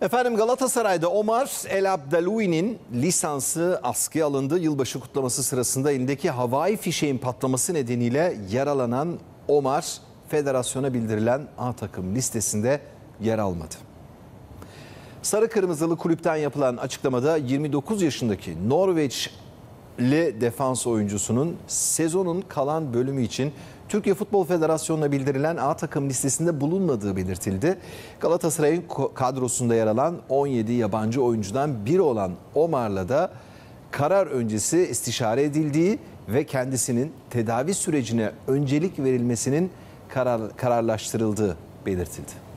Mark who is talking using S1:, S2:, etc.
S1: Efendim Galatasaray'da Omar El Abdalui'nin lisansı askıya alındı. Yılbaşı kutlaması sırasında elindeki havai fişeğin patlaması nedeniyle yaralanan Omar federasyona bildirilen A takım listesinde yer almadı. Sarı Kırmızılı kulüpten yapılan açıklamada 29 yaşındaki Norveç Le defans oyuncusunun sezonun kalan bölümü için Türkiye Futbol Federasyonu'na bildirilen A takım listesinde bulunmadığı belirtildi. Galatasaray'ın kadrosunda yer alan 17 yabancı oyuncudan biri olan Omar'la da karar öncesi istişare edildiği ve kendisinin tedavi sürecine öncelik verilmesinin karar, kararlaştırıldığı belirtildi.